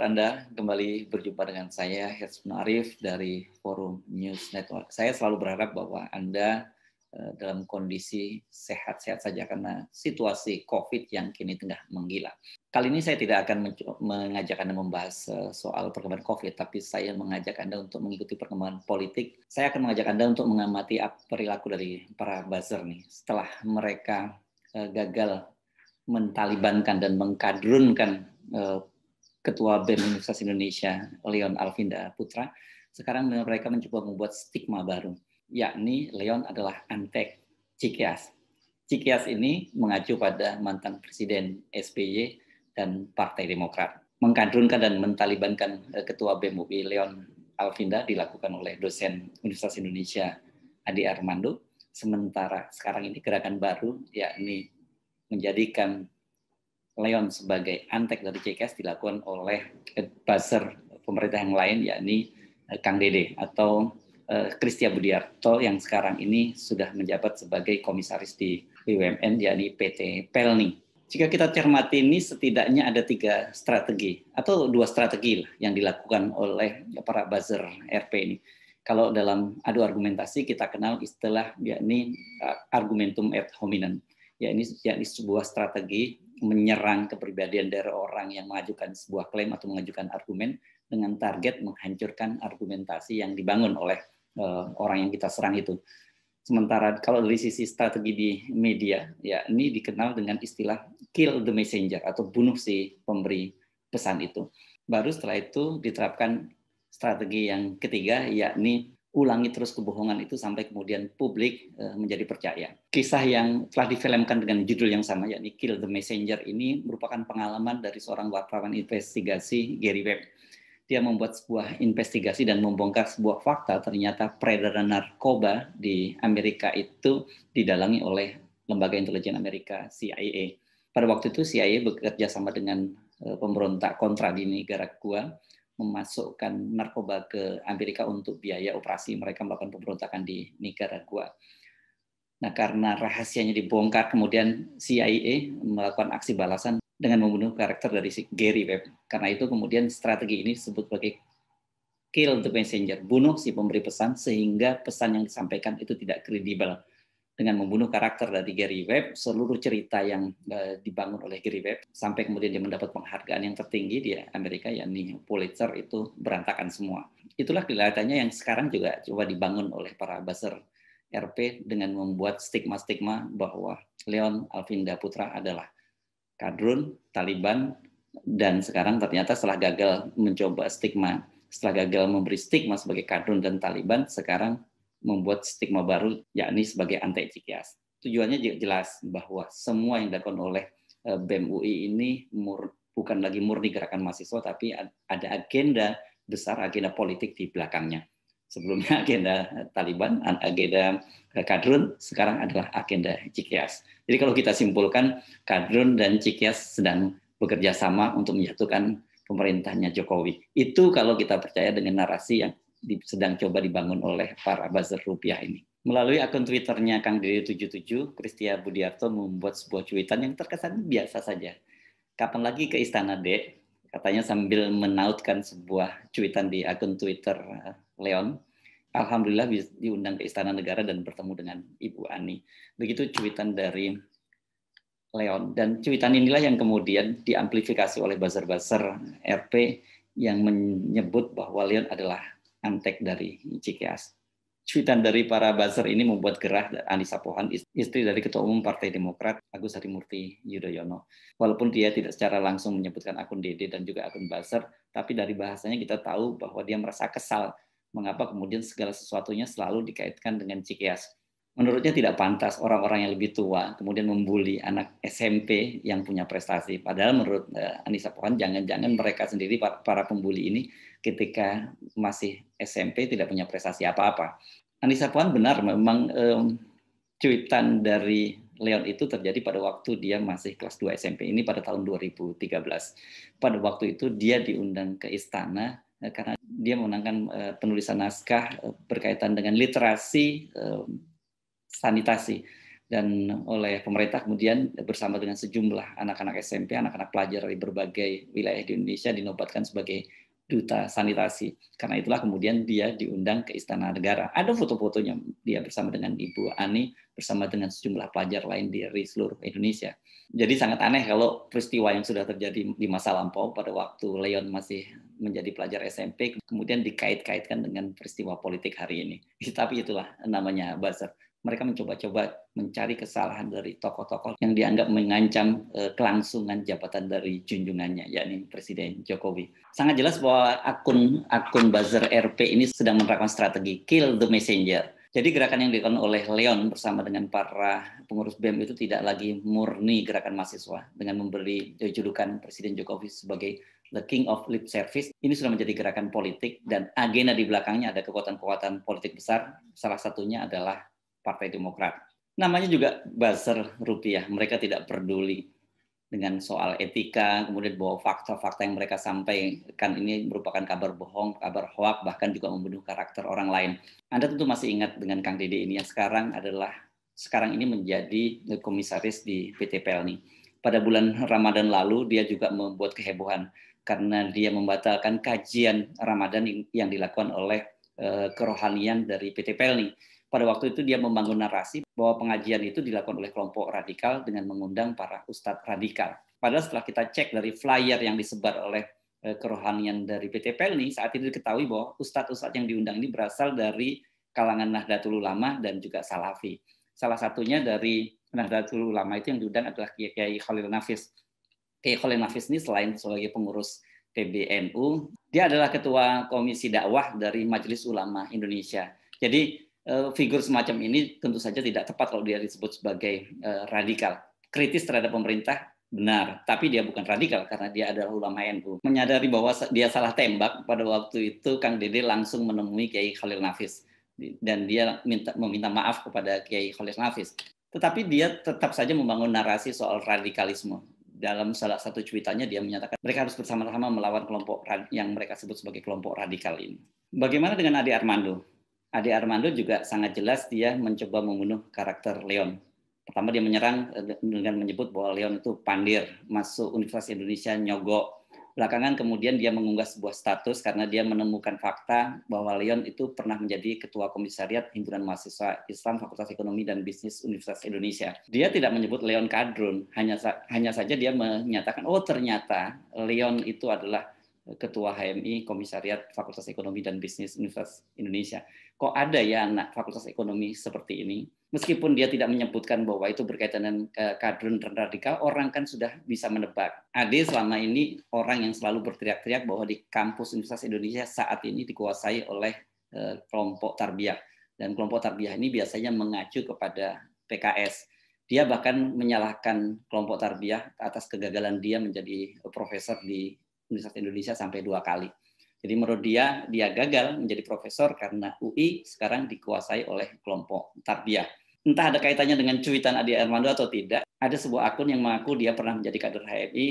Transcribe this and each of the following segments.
kabar Anda? Kembali berjumpa dengan saya, Hetsman Arif dari Forum News Network. Saya selalu berharap bahwa Anda eh, dalam kondisi sehat-sehat saja karena situasi COVID yang kini tengah menggila. Kali ini saya tidak akan mengajak Anda membahas eh, soal perkembangan COVID, tapi saya mengajak Anda untuk mengikuti perkembangan politik. Saya akan mengajak Anda untuk mengamati perilaku dari para buzzer nih setelah mereka eh, gagal mentalibankan dan mengkadrunkan Ketua BEM Universitas Indonesia, Leon Alvinda Putra, sekarang mereka mencoba membuat stigma baru, yakni Leon adalah antek Cikias. Cikias ini mengacu pada mantan Presiden SBY dan Partai Demokrat. Mengkandungkan dan mentalibankan eh, Ketua BEM UI Leon Alvinda dilakukan oleh dosen Universitas Indonesia Adi Armando. Sementara sekarang ini gerakan baru yakni menjadikan Leon sebagai antek dari CKS dilakukan oleh eh, buzzer pemerintah yang lain yakni eh, Kang Dede atau Kristia eh, Budiarto yang sekarang ini sudah menjabat sebagai komisaris di BUMN yakni PT Pelni. Jika kita cermati ini setidaknya ada tiga strategi atau dua strategi lah yang dilakukan oleh para buzzer RP ini. Kalau dalam adu argumentasi kita kenal istilah yakni argumentum ad hominem, yakni yakni sebuah strategi menyerang kepribadian dari orang yang mengajukan sebuah klaim atau mengajukan argumen dengan target menghancurkan argumentasi yang dibangun oleh eh, orang yang kita serang itu. Sementara kalau dari sisi strategi di media, ya ini dikenal dengan istilah kill the messenger atau bunuh si pemberi pesan itu. Baru setelah itu diterapkan strategi yang ketiga, yakni ulangi terus kebohongan itu sampai kemudian publik eh, menjadi percaya. Kisah yang telah difilmkan dengan judul yang sama yakni Kill the Messenger ini merupakan pengalaman dari seorang wartawan investigasi Gary Webb. Dia membuat sebuah investigasi dan membongkar sebuah fakta ternyata peredaran narkoba di Amerika itu didalangi oleh lembaga intelijen Amerika CIA. Pada waktu itu CIA bekerja sama dengan eh, pemberontak kontra di negara memasukkan narkoba ke Amerika untuk biaya operasi mereka melakukan pemberontakan di Nicaragua. Nah, karena rahasianya dibongkar, kemudian CIA melakukan aksi balasan dengan membunuh karakter dari si Gary Webb. Karena itu kemudian strategi ini disebut sebagai kill the messenger, bunuh si pemberi pesan sehingga pesan yang disampaikan itu tidak kredibel dengan membunuh karakter dari Gary Webb, seluruh cerita yang eh, dibangun oleh Gary Webb sampai kemudian dia mendapat penghargaan yang tertinggi di Amerika yakni Pulitzer itu berantakan semua. Itulah kelihatannya yang sekarang juga coba dibangun oleh para buzzer RP dengan membuat stigma-stigma bahwa Leon Alvinda Putra adalah kadrun, Taliban, dan sekarang ternyata setelah gagal mencoba stigma, setelah gagal memberi stigma sebagai kadrun dan Taliban, sekarang membuat stigma baru yakni sebagai anti cikias. Tujuannya jelas bahwa semua yang dilakukan oleh eh, BEM UI ini mur, bukan lagi murni gerakan mahasiswa tapi ada agenda besar agenda politik di belakangnya. Sebelumnya agenda Taliban, agenda eh, Kadrun, sekarang adalah agenda Cikias. Jadi kalau kita simpulkan, Kadrun dan Cikias sedang bekerja sama untuk menjatuhkan pemerintahnya Jokowi. Itu kalau kita percaya dengan narasi yang sedang coba dibangun oleh para buzzer rupiah ini. Melalui akun Twitternya Kang Dede 77, Kristia Budiarto membuat sebuah cuitan yang terkesan biasa saja. Kapan lagi ke Istana D? Katanya sambil menautkan sebuah cuitan di akun Twitter eh, Leon. Alhamdulillah diundang ke Istana Negara dan bertemu dengan Ibu Ani. Begitu cuitan dari Leon. Dan cuitan inilah yang kemudian diamplifikasi oleh buzzer-buzzer RP yang menyebut bahwa Leon adalah antek dari Cikeas. Cuitan dari para buzzer ini membuat gerah Anissa Pohan, istri dari Ketua Umum Partai Demokrat Agus Harimurti Yudhoyono. Walaupun dia tidak secara langsung menyebutkan akun Dede dan juga akun buzzer, tapi dari bahasanya kita tahu bahwa dia merasa kesal mengapa kemudian segala sesuatunya selalu dikaitkan dengan Cikeas menurutnya tidak pantas orang-orang yang lebih tua kemudian membuli anak SMP yang punya prestasi. Padahal menurut eh, Anissa Pohan jangan-jangan mereka sendiri para pembuli ini ketika masih SMP tidak punya prestasi apa-apa. Anissa Pohan benar memang um, cuitan dari Leon itu terjadi pada waktu dia masih kelas 2 SMP ini pada tahun 2013. Pada waktu itu dia diundang ke istana eh, karena dia menangkan eh, penulisan naskah berkaitan dengan literasi sanitasi dan oleh pemerintah kemudian bersama dengan sejumlah anak-anak SMP, anak-anak pelajar dari berbagai wilayah di Indonesia dinobatkan sebagai duta sanitasi. Karena itulah kemudian dia diundang ke Istana Negara. Ada foto-fotonya dia bersama dengan Ibu Ani, bersama dengan sejumlah pelajar lain dari seluruh Indonesia. Jadi sangat aneh kalau peristiwa yang sudah terjadi di masa lampau pada waktu Leon masih menjadi pelajar SMP, kemudian dikait-kaitkan dengan peristiwa politik hari ini. Tapi itulah namanya buzzer mereka mencoba-coba mencari kesalahan dari tokoh-tokoh yang dianggap mengancam eh, kelangsungan jabatan dari junjungannya, yakni Presiden Jokowi. Sangat jelas bahwa akun akun buzzer RP ini sedang menerapkan strategi kill the messenger. Jadi gerakan yang dilakukan oleh Leon bersama dengan para pengurus BEM itu tidak lagi murni gerakan mahasiswa dengan memberi julukan Presiden Jokowi sebagai the king of lip service. Ini sudah menjadi gerakan politik dan agenda di belakangnya ada kekuatan-kekuatan politik besar. Salah satunya adalah Partai Demokrat. Namanya juga buzzer rupiah. Mereka tidak peduli dengan soal etika, kemudian bahwa fakta-fakta yang mereka sampaikan ini merupakan kabar bohong, kabar hoak, bahkan juga membunuh karakter orang lain. Anda tentu masih ingat dengan Kang Dede ini yang sekarang adalah sekarang ini menjadi komisaris di PT Pelni. Pada bulan Ramadan lalu dia juga membuat kehebohan karena dia membatalkan kajian Ramadan yang dilakukan oleh eh, kerohanian dari PT Pelni pada waktu itu dia membangun narasi bahwa pengajian itu dilakukan oleh kelompok radikal dengan mengundang para ustadz radikal. Padahal setelah kita cek dari flyer yang disebar oleh eh, kerohanian dari PT Pelni, saat itu diketahui bahwa ustadz-ustadz yang diundang ini berasal dari kalangan Nahdlatul Ulama dan juga Salafi. Salah satunya dari Nahdlatul Ulama itu yang diundang adalah Kiai Khalil Nafis. Kiai Khalil Nafis ini selain sebagai pengurus PBNU, dia adalah ketua komisi dakwah dari Majelis Ulama Indonesia. Jadi Eh, figur semacam ini tentu saja tidak tepat kalau dia disebut sebagai eh, radikal. Kritis terhadap pemerintah benar, tapi dia bukan radikal karena dia adalah ulama NU. Menyadari bahwa dia salah tembak pada waktu itu Kang Dede langsung menemui Kiai Khalil Nafis dan dia minta, meminta maaf kepada Kiai Khalil Nafis. Tetapi dia tetap saja membangun narasi soal radikalisme. Dalam salah satu cuitannya dia menyatakan mereka harus bersama-sama melawan kelompok yang mereka sebut sebagai kelompok radikal ini. Bagaimana dengan Ade Armando? Ade Armando juga sangat jelas dia mencoba membunuh karakter Leon. Pertama dia menyerang eh, dengan menyebut bahwa Leon itu pandir, masuk Universitas Indonesia nyogok. Belakangan kemudian dia mengunggah sebuah status karena dia menemukan fakta bahwa Leon itu pernah menjadi ketua komisariat himpunan mahasiswa Islam Fakultas Ekonomi dan Bisnis Universitas Indonesia. Dia tidak menyebut Leon Kadrun, hanya hanya saja dia menyatakan oh ternyata Leon itu adalah ketua HMI Komisariat Fakultas Ekonomi dan Bisnis Universitas Indonesia kok ada ya anak fakultas ekonomi seperti ini meskipun dia tidak menyebutkan bahwa itu berkaitan dengan eh, kadrun dan radikal, orang kan sudah bisa menebak. Ade selama ini orang yang selalu berteriak-teriak bahwa di kampus Universitas Indonesia saat ini dikuasai oleh eh, kelompok tarbiyah. Dan kelompok tarbiyah ini biasanya mengacu kepada PKS. Dia bahkan menyalahkan kelompok tarbiyah atas kegagalan dia menjadi eh, profesor di Universitas Indonesia sampai dua kali. Jadi menurut dia, dia gagal menjadi profesor karena UI sekarang dikuasai oleh kelompok tarbiyah. Entah ada kaitannya dengan cuitan Adi Armando atau tidak, ada sebuah akun yang mengaku dia pernah menjadi kader HMI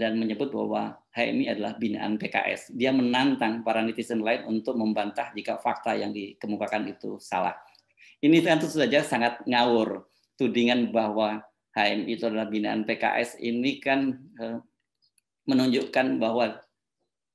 dan menyebut bahwa HMI adalah binaan PKS. Dia menantang para netizen lain untuk membantah jika fakta yang dikemukakan itu salah. Ini tentu saja sangat ngawur. Tudingan bahwa HMI itu adalah binaan PKS ini kan eh, menunjukkan bahwa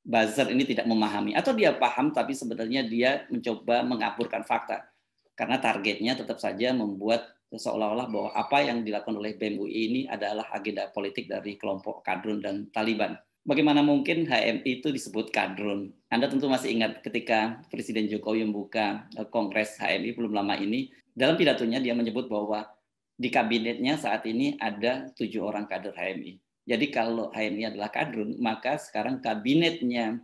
buzzer ini tidak memahami atau dia paham tapi sebenarnya dia mencoba mengaburkan fakta karena targetnya tetap saja membuat seolah-olah bahwa apa yang dilakukan oleh BEM ini adalah agenda politik dari kelompok kadrun dan Taliban. Bagaimana mungkin HMI itu disebut kadrun? Anda tentu masih ingat ketika Presiden Jokowi membuka eh, Kongres HMI belum lama ini, dalam pidatonya dia menyebut bahwa di kabinetnya saat ini ada tujuh orang kader HMI jadi kalau HMI adalah kadrun, maka sekarang kabinetnya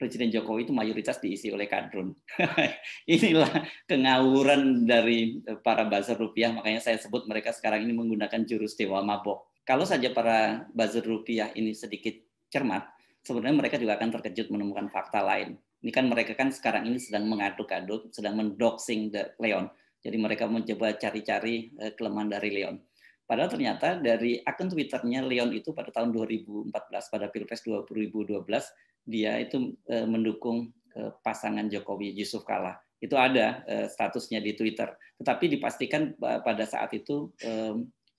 Presiden Jokowi itu mayoritas diisi oleh kadrun. Inilah kengawuran dari para buzzer rupiah, makanya saya sebut mereka sekarang ini menggunakan jurus dewa mabok. Kalau saja para buzzer rupiah ini sedikit cermat, sebenarnya mereka juga akan terkejut menemukan fakta lain. Ini kan mereka kan sekarang ini sedang mengaduk-aduk, sedang mendoxing the Leon. Jadi mereka mencoba cari-cari eh, kelemahan dari Leon Padahal ternyata dari akun Twitternya Leon itu pada tahun 2014 pada Pilpres 2012 dia itu e, mendukung e, pasangan Jokowi Yusuf Kala. Itu ada e, statusnya di Twitter. Tetapi dipastikan pada saat itu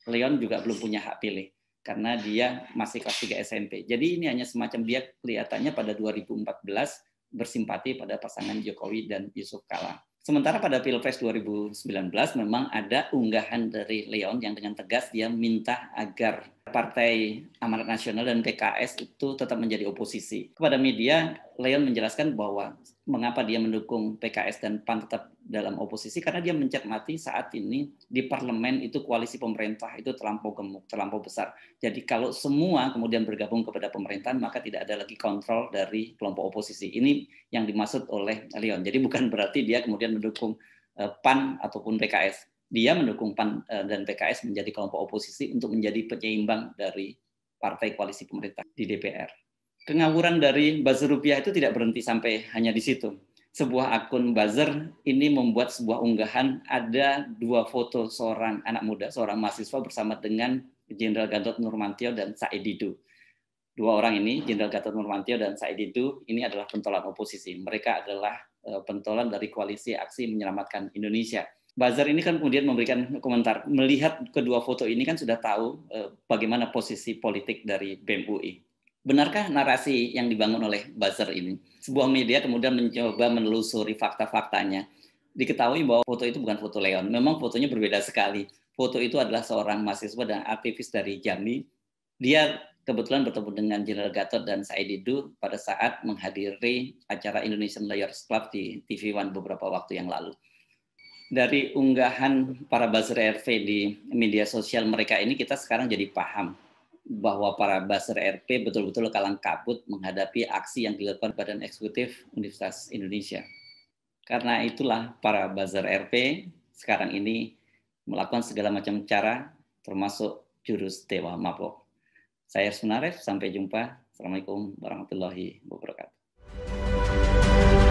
Leon juga belum punya hak pilih karena dia masih kelas 3 SMP. Jadi ini hanya semacam dia kelihatannya pada 2014 bersimpati pada pasangan Jokowi dan Yusuf Kala. Sementara pada Pilpres 2019 memang ada unggahan dari Leon yang dengan tegas dia minta agar Partai Amanat Nasional dan PKS itu tetap menjadi oposisi. Kepada media, Leon menjelaskan bahwa mengapa dia mendukung PKS dan PAN tetap dalam oposisi karena dia mencermati saat ini di parlemen itu koalisi pemerintah itu terlampau gemuk, terlampau besar. Jadi kalau semua kemudian bergabung kepada pemerintahan maka tidak ada lagi kontrol dari kelompok oposisi. Ini yang dimaksud oleh Leon. Jadi bukan berarti dia kemudian mendukung eh, PAN ataupun PKS dia mendukung PAN eh, dan PKS menjadi kelompok oposisi untuk menjadi penyeimbang dari partai koalisi pemerintah di DPR. Kengawuran dari buzzer rupiah itu tidak berhenti sampai hanya di situ. Sebuah akun buzzer ini membuat sebuah unggahan ada dua foto seorang anak muda, seorang mahasiswa bersama dengan Jenderal Gatot Nurmantio dan Said Didu. Dua orang ini, Jenderal Gatot Nurmantio dan Said Didu, ini adalah pentolan oposisi. Mereka adalah eh, pentolan dari koalisi aksi menyelamatkan Indonesia Bazar ini kan kemudian memberikan komentar, melihat kedua foto ini kan sudah tahu eh, bagaimana posisi politik dari BEM UI. Benarkah narasi yang dibangun oleh Bazar ini? Sebuah media kemudian mencoba menelusuri fakta-faktanya. Diketahui bahwa foto itu bukan foto Leon. Memang fotonya berbeda sekali. Foto itu adalah seorang mahasiswa dan aktivis dari Jambi. Dia kebetulan bertemu dengan General Gatot dan Said Didu pada saat menghadiri acara Indonesian Lawyers Club di TV One beberapa waktu yang lalu dari unggahan para buzzer RP di media sosial mereka ini kita sekarang jadi paham bahwa para buzzer RP betul-betul kalang kabut menghadapi aksi yang dilakukan Badan Eksekutif Universitas Indonesia. Karena itulah para buzzer RP sekarang ini melakukan segala macam cara termasuk jurus Dewa Mabok. Saya Sunaref, sampai jumpa. Assalamualaikum warahmatullahi wabarakatuh.